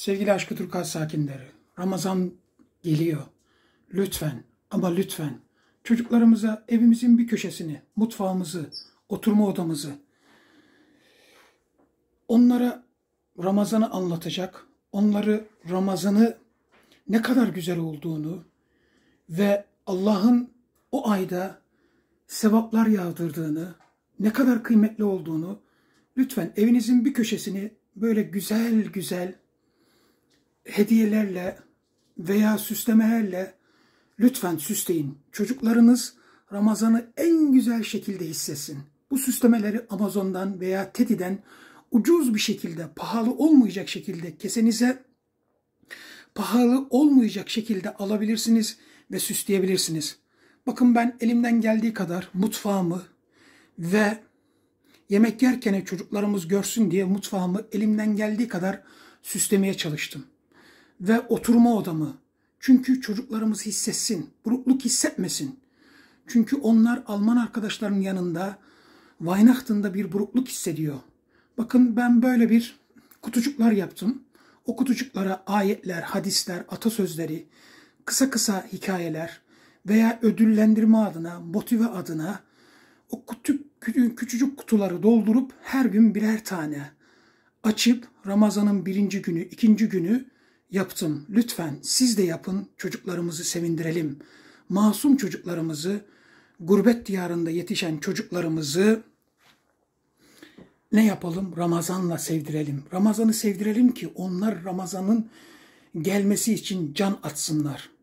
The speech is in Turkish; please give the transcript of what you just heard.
Sevgili Aşkı Turkaz sakinleri, Ramazan geliyor. Lütfen ama lütfen çocuklarımıza evimizin bir köşesini, mutfağımızı, oturma odamızı onlara Ramazan'ı anlatacak, onları Ramazan'ı ne kadar güzel olduğunu ve Allah'ın o ayda sevaplar yağdırdığını, ne kadar kıymetli olduğunu lütfen evinizin bir köşesini böyle güzel güzel hediyelerle veya süslemelerle lütfen süsleyin. Çocuklarınız Ramazan'ı en güzel şekilde hissetsin. Bu süslemeleri Amazon'dan veya Tedi'den ucuz bir şekilde, pahalı olmayacak şekilde kesenize pahalı olmayacak şekilde alabilirsiniz ve süsleyebilirsiniz. Bakın ben elimden geldiği kadar mutfağımı ve yemek yerken çocuklarımız görsün diye mutfağımı elimden geldiği kadar süslemeye çalıştım ve oturma odamı. Çünkü çocuklarımız hissetsin, burukluk hissetmesin. Çünkü onlar Alman arkadaşlarının yanında Weihnacht'ında bir burukluk hissediyor. Bakın ben böyle bir kutucuklar yaptım. O kutucuklara ayetler, hadisler, atasözleri, kısa kısa hikayeler veya ödüllendirme adına, motive adına o kutu, küçücük kutuları doldurup her gün birer tane açıp Ramazan'ın birinci günü, ikinci günü yaptım. Lütfen siz de yapın. Çocuklarımızı sevindirelim. Masum çocuklarımızı, gurbet diyarında yetişen çocuklarımızı ne yapalım? Ramazanla sevdirelim. Ramazanı sevdirelim ki onlar Ramazan'ın gelmesi için can atsınlar.